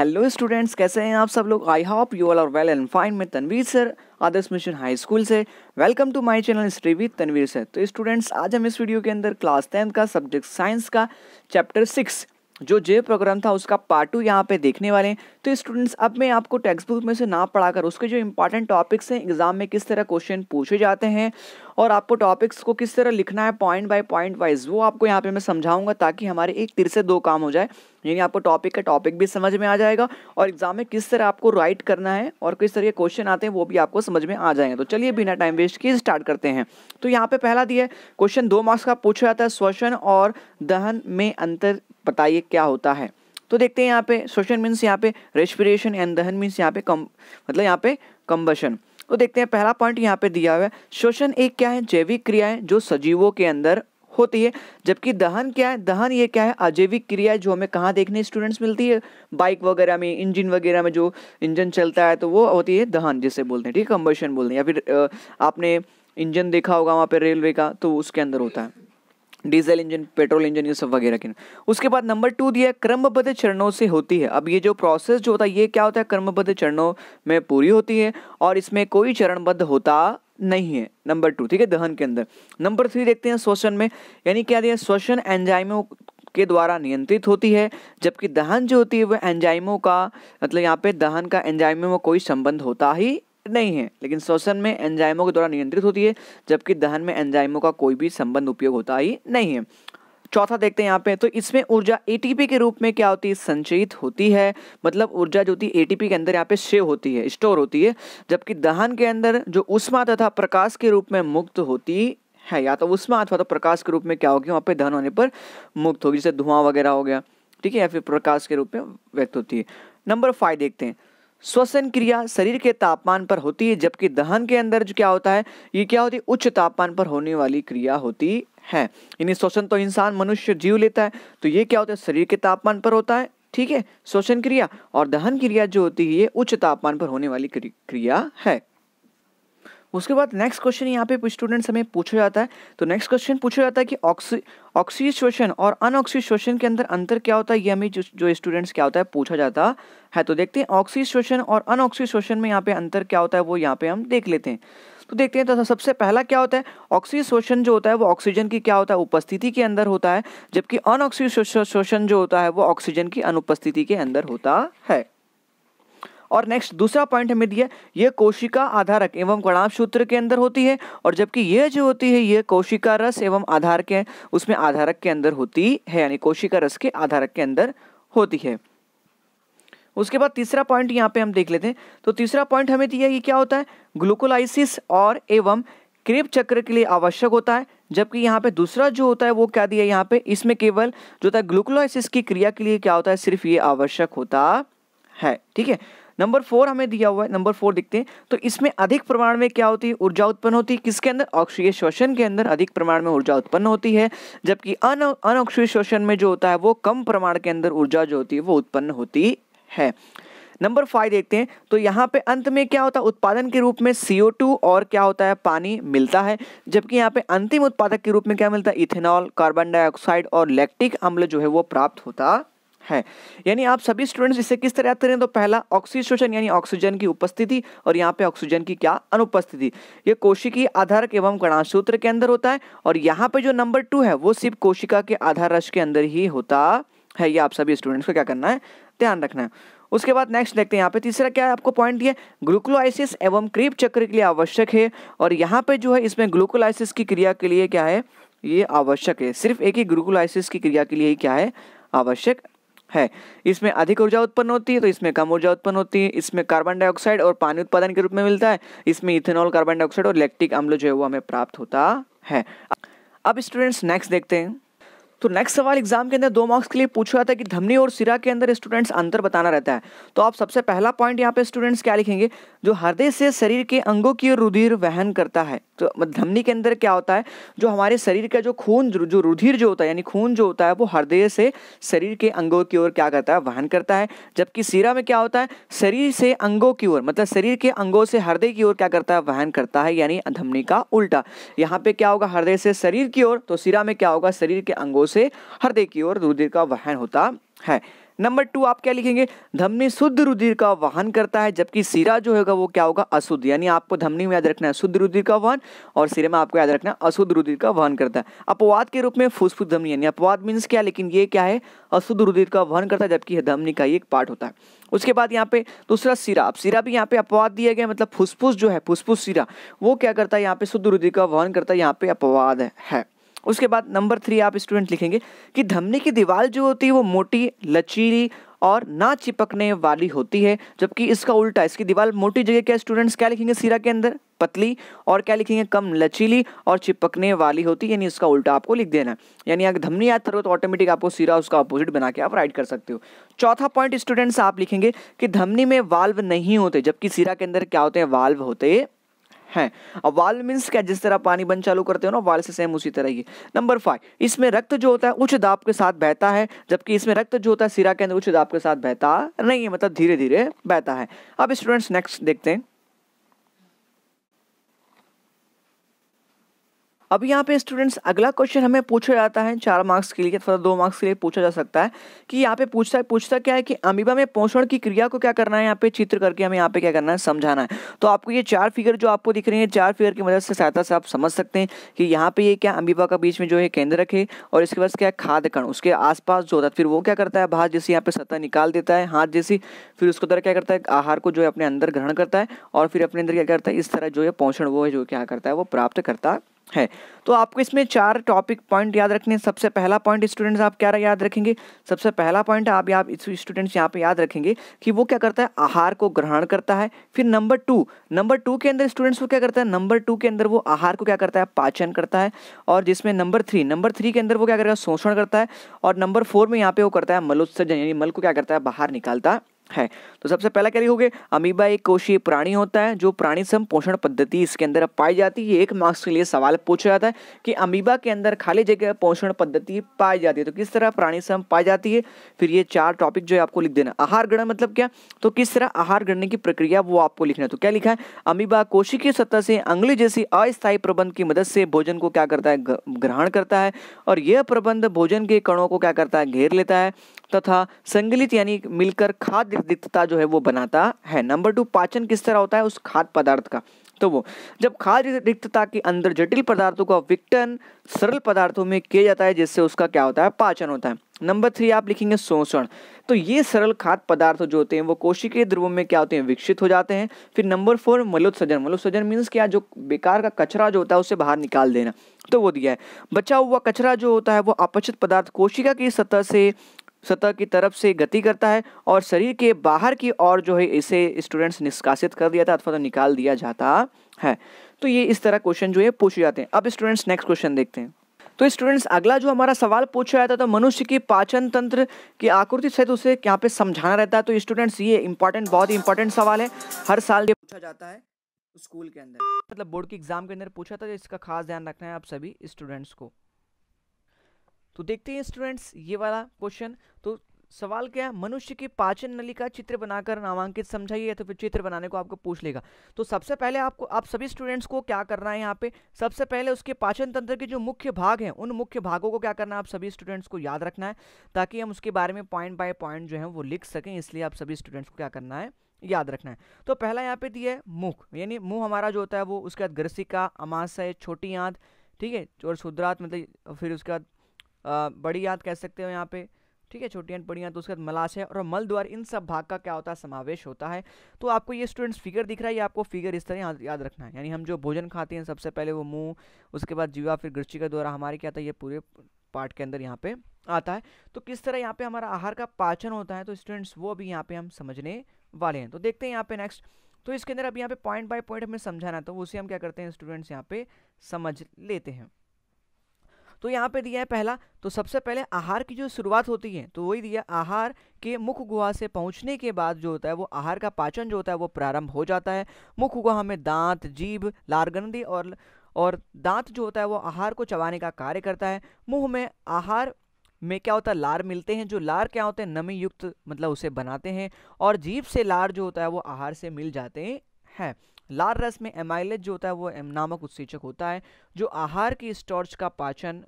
hello students कैसे हैं आप सब लोग I hope you all are well and fine मैं Tanveer sir Adarsh Mission High School से welcome to my channel history with Tanveer sir तो स्टूडेंट्स आज हम इस वीडियो के अंदर क्लास टेंथ का सब्जेक्ट साइंस का चैप्टर सिक्स जो जे प्रोग्राम था उसका पार्ट टू यहाँ पे देखने वाले हैं तो स्टूडेंट्स अब मैं आपको टेक्स्ट बुक में से ना पढ़ाकर उसके जो इंपॉर्टेंट टॉपिक्स हैं एग्जाम में किस तरह क्वेश्चन पूछे जाते हैं और आपको टॉपिक्स को किस तरह लिखना है पॉइंट बाय पॉइंट वाइज वो आपको यहाँ पे मैं समझाऊंगा ताकि हमारे एक तिर से दो काम हो जाए यानी आपको टॉपिक का टॉपिक भी समझ में आ जाएगा और एग्जाम में किस तरह आपको राइट करना है और किस तरह के क्वेश्चन आते हैं वो भी आपको समझ में आ जाएंगे तो चलिए बिना टाइम वेस्ट किए स्टार्ट करते हैं तो यहाँ पे पहला दिया है क्वेश्चन दो मार्क्स का पूछा जाता है श्वसन और दहन में अंतर बताइए क्या होता है तो देखते हैं यहाँ पे श्वसन मीन्स यहाँ पे रेस्पिरेशन एंड दहन मीन्स यहाँ पे कम मतलब यहाँ पे कम्बशन तो देखते हैं पहला पॉइंट यहाँ पे दिया हुआ है श्वसन एक क्या है जैविक क्रिया है जो सजीवों के अंदर होती है जबकि दहन क्या है दहन ये क्या है अजैविक क्रिया जो हमें कहाँ देखने स्टूडेंट्स मिलती है बाइक वगैरह में इंजन वगैरह में जो इंजन चलता है तो वो होती है दहन जिसे बोलते हैं ठीक है कम्बर्शन बोलते हैं या फिर आपने इंजन देखा होगा वहाँ पर रेलवे का तो उसके अंदर होता है डीजल इंजन पेट्रोल इंजन ये सब वगैरह के उसके बाद नंबर टू दिया क्रमबद्ध चरणों से होती है अब ये जो प्रोसेस जो होता है ये क्या होता है क्रमबद्ध चरणों में पूरी होती है और इसमें कोई चरणबद्ध होता नहीं है नंबर टू ठीक है दहन के अंदर नंबर थ्री देखते हैं श्वसन में यानी क्या दिया श्वसन एंजाइमों के द्वारा नियंत्रित होती है जबकि दहन जो होती है वह एंजाइमों का मतलब यहाँ पे दहन का एंजाइमों में कोई संबंध होता ही नहीं है लेकिन श्वसन में एंजाइमों के द्वारा नियंत्रित होती है जबकि दहन में एंजाइमों का कोई भी संबंध उपयोग होता ही नहीं है चौथा देखते हैं यहाँ पे तो इसमें ऊर्जा एटीपी के रूप में क्या होती है संचयित होती है मतलब ऊर्जा जो होती है एटीपी के अंदर यहाँ पे सेव होती है स्टोर होती है जबकि दहन के अंदर जो उष्मा तथा प्रकाश के रूप में मुक्त होती है या तो उष्मा अथवा तो प्रकाश के रूप में क्या होगी वहाँ पे दहन होने पर मुक्त होगी जैसे धुआं वगैरह हो गया ठीक है या फिर प्रकाश के रूप में व्यक्त होती है नंबर फाइव देखते हैं श्वसन क्रिया शरीर के तापमान पर होती है जबकि दहन के अंदर जो क्या होता है ये क्या होती है उच्च तापमान पर होने वाली क्रिया होती है यानी श्वसन तो इंसान मनुष्य जीव लेता है तो ये क्या होता है शरीर के तापमान पर होता है ठीक है श्वसन क्रिया और दहन क्रिया जो होती है ये उच्च तापमान पर होने वाली क्रिया है उसके बाद नेक्स्ट क्वेश्चन यहाँ पे स्टूडेंट्स हमें पूछा जाता है तो नेक्स्ट क्वेश्चन पूछा जाता है कि ऑक्सी ऑक्सीज शोषण और अनऑक्सीज शोषण के अंदर अंतर क्या होता है ये हमें जो, स्टूडेंट्स क्या होता है पूछा जाता है तो देखते हैं ऑक्सीज शोषण और अनऑक्सीज शोषण में यहाँ पे अंतर क्या होता है वो यहाँ पे हम देख लेते हैं तो देखते हैं तो सबसे पहला क्या होता है ऑक्सीज शोषण जो होता है वो ऑक्सीजन की क्या होता है उपस्थिति के अंदर होता है जबकि अनऑक्सीज शोषण जो होता है वो ऑक्सीजन की अनुपस्थिति के अंदर होता है और नेक्स्ट दूसरा पॉइंट हमें दिया ये कोशिका आधारक एवं कणाम सूत्र के अंदर होती है और जबकि यह जो होती है ये कोशिका रस एवं आधार के उसमें आधारक के अंदर होती है यानी कोशिका रस के आधारक के अंदर होती है उसके बाद तीसरा पॉइंट यहाँ पे हम देख लेते हैं तो तीसरा पॉइंट हमें दिया ये क्या होता है ग्लूकोलाइसिस और एवं क्रेप चक्र के लिए आवश्यक होता है जबकि यहाँ पे दूसरा जो होता है वो क्या दिया यहाँ पे इसमें केवल जो होता है ग्लूकोलाइसिस की क्रिया के लिए क्या होता है सिर्फ ये आवश्यक होता है ठीक है नंबर फोर हमें दिया हुआ है नंबर फोर देखते हैं तो इसमें अधिक प्रमाण में क्या होती है ऊर्जा उत्पन्न होती है किसके अंदर ऑक्सीय श्वसन के अंदर अधिक प्रमाण में ऊर्जा उत्पन्न होती है जबकि अन अनऑक्सीय श्वसन में जो होता है वो कम प्रमाण के अंदर ऊर्जा जो होती है वो उत्पन्न होती है नंबर फाइव देखते हैं तो यहाँ पे अंत में क्या होता है उत्पादन के रूप में CO2 और क्या होता है पानी मिलता है जबकि यहाँ पे अंतिम उत्पादक के रूप में क्या मिलता है इथेनॉल कार्बन डाइऑक्साइड और लैक्टिक अम्ल जो है वो प्राप्त होता है यानी आप सभी स्टूडेंट्स इसे किस तरह याद करें तो पहला ऑक्सीशोषण यानी ऑक्सीजन की उपस्थिति और यहाँ पे ऑक्सीजन की क्या अनुपस्थिति ये कोशिकी आधारक एवं गणासूत्र के अंदर होता है और यहाँ पे जो नंबर टू है वो सिर्फ कोशिका के आधार रश के अंदर ही होता है ये आप सभी स्टूडेंट्स को क्या करना है ध्यान रखना है उसके बाद नेक्स्ट देखते हैं यहाँ पे तीसरा क्या है आपको पॉइंट दिया ग्लूकोलाइसिस एवं क्रीप चक्र के लिए आवश्यक है और यहाँ पे जो है इसमें ग्लूकोलाइसिस की क्रिया के लिए क्या है ये आवश्यक है सिर्फ एक ही ग्लूकोलाइसिस की क्रिया के लिए ही क्या है आवश्यक है इसमें अधिक ऊर्जा उत्पन्न होती है तो इसमें कम ऊर्जा उत्पन्न होती है इसमें कार्बन डाइऑक्साइड और पानी उत्पादन के रूप में मिलता है इसमें इथेनॉल कार्बन डाइऑक्साइड और लैक्टिक अम्ल जो है वो हमें प्राप्त होता है अब स्टूडेंट्स नेक्स्ट देखते हैं तो नेक्स्ट सवाल एग्जाम के अंदर दो मार्क्स के लिए पूछा था कि धमनी और सिरा के अंदर स्टूडेंट्स अंतर बताना रहता है तो आप सबसे पहला पॉइंट यहाँ पे स्टूडेंट्स क्या लिखेंगे जो हृदय से शरीर के अंगों की रुधिर वहन करता है तो धमनी के अंदर क्या होता है जो हमारे शरीर का जो खून जो रुधिर जो होता है यानी खून जो होता है वो हृदय से शरीर के अंगों की ओर क्या करता है वहन करता है जबकि सिरा में क्या होता है शरीर से अंगों की ओर मतलब शरीर के अंगों से हृदय की ओर क्या करता है वहन करता है यानी धमनी का उल्टा यहाँ पे क्या होगा हृदय से शरीर की ओर तो सिरा में क्या होगा शरीर के अंगों से हृदय की ओर रुधिर का वहन होता है नंबर टू आप क्या लिखेंगे धमनी शुद्ध रुधिर का वाहन करता है जबकि सिरा जो होगा वो क्या होगा अशुद्ध यानी आपको धमनी में याद रखना है शुद्ध रुधिर का वाहन और सिरे में आपको याद रखना है अशुद्ध रुधिर का वाहन करता है अपवाद के रूप में फुसफुस धमनी यानी अपवाद मीन्स क्या लेकिन ये क्या है अशुद्ध रुधिर का वहन करता है जबकि धमनी का ये एक पार्ट होता है उसके बाद यहाँ पे दूसरा सिरा अब सिरा भी यहाँ पे अपवाद दिया गया मतलब फुसफुस जो है फुसफुस सिरा वो क्या करता है यहाँ पे शुद्ध रुधिर का वहन करता है यहाँ पे अपवाद है उसके बाद नंबर थ्री आप स्टूडेंट लिखेंगे कि धमनी की दीवार जो होती है वो मोटी लचीली और ना चिपकने वाली होती है जबकि इसका उल्टा इसकी दीवार मोटी जगह क्या स्टूडेंट्स क्या लिखेंगे सिरा के अंदर पतली और क्या लिखेंगे कम लचीली और चिपकने वाली होती है यानी इसका उल्टा आपको लिख देना है यानी अगर धमनी याद करो तो ऑटोमेटिक आपको सिरा उसका अपोजिट बना के आप राइट कर सकते हो चौथा पॉइंट स्टूडेंट्स आप लिखेंगे कि धमनी में वाल्व नहीं होते जबकि सिरा के अंदर क्या होते हैं वाल्व होते हैं है अब वाल मीन्स क्या जिस तरह पानी बंद चालू करते हो ना वाल से सेम उसी तरह ही नंबर फाइव इसमें रक्त जो होता है उच्च दाब के साथ बहता है जबकि इसमें रक्त जो होता है सिरा के अंदर उच्च दाब के साथ बहता नहीं है मतलब धीरे धीरे बहता है अब स्टूडेंट्स नेक्स्ट देखते हैं अब यहाँ पे स्टूडेंट्स अगला क्वेश्चन हमें पूछा जाता है चार मार्क्स के लिए थोड़ा दो मार्क्स के लिए पूछा जा सकता है कि यहाँ पे पूछता है पूछता क्या है कि अमीबा में पोषण की क्रिया को क्या करना है यहाँ पे चित्र करके हमें यहाँ पे क्या करना है समझाना है तो आपको ये चार फिगर जो आपको दिख रही है चार फिगर की मदद से सहायता से आप समझ सकते हैं कि यहाँ पे ये क्या अमीबा का बीच में जो है केंद्र रखे और इसके बाद क्या खाद कण उसके आसपास जो होता है फिर वो क्या करता है भात जैसे यहाँ पे सतह निकाल देता है हाथ जैसी फिर उसको तरह क्या करता है आहार को जो है अपने अंदर ग्रहण करता है और फिर अपने अंदर क्या करता है इस तरह जो है पोषण वो है जो क्या करता है वो प्राप्त करता है है तो आपको इसमें चार टॉपिक पॉइंट याद रखने हैं सबसे पहला पॉइंट स्टूडेंट्स आप क्या याद रखेंगे सबसे पहला पॉइंट आप आप स्टूडेंट्स यहाँ पे याद रखेंगे कि वो क्या करता है आहार को ग्रहण करता है फिर नंबर टू नंबर टू के अंदर स्टूडेंट्स को क्या करता है नंबर टू के अंदर वो आहार को क्या करता है पाचन करता है और जिसमें नंबर थ्री नंबर थ्री के अंदर वो क्या करेगा शोषण करता है और नंबर फोर में यहाँ पे वो करता है मलोत्सर्जन यानी मल को क्या करता है बाहर निकालता है है तो सबसे पहला क्या लिखोगे अमीबा एक कोशीय प्राणी होता है जो प्राणी सम पोषण पद्धति इसके अंदर पाई जाती है एक मार्क्स के लिए सवाल पूछा जाता है कि अमीबा के अंदर खाली जगह पोषण पद्धति पाई जाती है तो किस तरह प्राणी सम पाई जाती है फिर ये चार टॉपिक जो है आपको लिख देना आहार ग्रहण मतलब क्या तो किस तरह आहार ग्रहण की प्रक्रिया वो आपको लिखना है तो क्या लिखा है अमीबा कोशी की सतह से अंगली जैसी अस्थायी प्रबंध की मदद से भोजन को क्या करता है ग्रहण करता है और यह प्रबंध भोजन के कणों को क्या करता है घेर लेता है तथा संगलित यानी मिलकर खाद्य खाद्यता जो है वो बनाता है नंबर टू पाचन किस तरह होता है उस खाद्य पदार्थ का तो वो जब खाद्य रिक्तता के अंदर जटिल पदार्थों का विक्टन सरल पदार्थों में किया जाता है जिससे उसका क्या होता है पाचन होता है नंबर थ्री आप लिखेंगे शोषण तो ये सरल खाद्य पदार्थ जो होते हैं वो कोशिकीय ध्रुवों में क्या होते हैं विकसित हो जाते हैं फिर नंबर फोर मलोत्सर्जन मलोत्सर्जन मीन्स क्या जो बेकार का कचरा जो होता है उसे बाहर निकाल देना तो वो दिया है बचा हुआ कचरा जो होता है वो अपचित पदार्थ कोशिका की सतह से सतह की तरफ से गति करता है और शरीर के बाहर की ओर जो है इसे स्टूडेंट्स निष्कासित कर दिया जाता अथवा तो निकाल दिया जाता है तो ये इस तरह क्वेश्चन जो है पूछे जाते हैं अब स्टूडेंट्स नेक्स्ट क्वेश्चन देखते हैं तो स्टूडेंट्स अगला जो हमारा सवाल पूछा जाता है तो मनुष्य की पाचन तंत्र की आकृति सहित उसे यहाँ पे समझाना रहता है तो स्टूडेंट्स ये इंपॉर्टेंट बहुत ही इंपॉर्टेंट सवाल है हर साल ये पूछा जाता है स्कूल के अंदर मतलब बोर्ड के एग्जाम के अंदर पूछा था तो इसका खास ध्यान रखना है आप सभी स्टूडेंट्स को तो देखते हैं स्टूडेंट्स ये वाला क्वेश्चन तो सवाल क्या है मनुष्य की पाचन नली का चित्र बनाकर नामांकित समझाइए तो फिर चित्र बनाने को आपको पूछ लेगा तो सबसे पहले आपको आप सभी स्टूडेंट्स को क्या करना है यहाँ पे सबसे पहले उसके पाचन तंत्र के जो मुख्य भाग हैं उन मुख्य भागों को क्या करना है आप सभी स्टूडेंट्स को याद रखना है ताकि हम उसके बारे में पॉइंट बाय पॉइंट जो है वो लिख सकें इसलिए आप सभी स्टूडेंट्स को क्या करना है याद रखना है तो पहला यहाँ पे दिया है मुख यानी मुंह हमारा जो होता है वो उसके बाद ग्रसिका अमाशय छोटी आंत ठीक है और शुद्रात मतलब फिर उसके बाद बड़ी याद कह सकते हो यहाँ पे ठीक है छोटी एंड बड़ी याद तो उसके बाद मलाशय और मल द्वार इन सब भाग का क्या होता है समावेश होता है तो आपको ये स्टूडेंट्स फिगर दिख रहा है ये आपको फिगर इस तरह याद रखना है यानी हम जो भोजन खाते हैं सबसे पहले वो मुंह उसके बाद जीवा फिर गृषि का द्वारा हमारे क्या था ये पूरे पार्ट के अंदर यहाँ पे आता है तो किस तरह यहाँ पे हमारा आहार का पाचन होता है तो स्टूडेंट्स वो अभी यहाँ पे हम समझने वाले हैं तो देखते हैं यहाँ पे नेक्स्ट तो इसके अंदर अब यहाँ पे पॉइंट बाय पॉइंट हमें समझाना तो उसे हम क्या करते हैं स्टूडेंट्स यहाँ पे समझ लेते हैं तो यहाँ पे दिया है पहला तो सबसे पहले आहार की जो शुरुआत होती है तो वही दिया आहार के मुख गुहा से पहुँचने के बाद जो होता है वो आहार का पाचन जो होता है वो प्रारंभ हो जाता है मुख गुहा में दांत जीभ लारगंदी और और दांत जो होता है वो आहार को चबाने का कार्य करता है मुँह में आहार में क्या होता है लार मिलते हैं जो लार क्या होते हैं नमी युक्त मतलब उसे बनाते हैं और जीभ से लार जो होता है वो आहार से मिल जाते हैं लाल रस में एमाइलेज जो होता है वो एम नामक उत्सेचक होता है जो आहार की स्टॉर्च का पाचन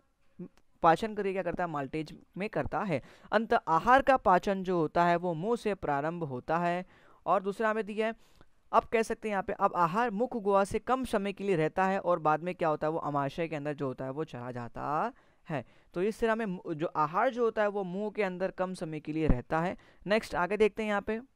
पाचन करके क्या करता है माल्टेज में करता है अंत आहार का पाचन जो होता है वो मुंह से प्रारंभ होता है और दूसरा हमें दिया है अब कह सकते हैं यहाँ पे अब आहार मुख गुआ से कम समय के लिए रहता है और बाद में क्या होता है वो अमाशय के अंदर जो होता है वो चला जाता है तो इस तरह में जो आहार जो होता है वो मुंह के अंदर कम समय के लिए रहता है नेक्स्ट आगे देखते हैं यहाँ पे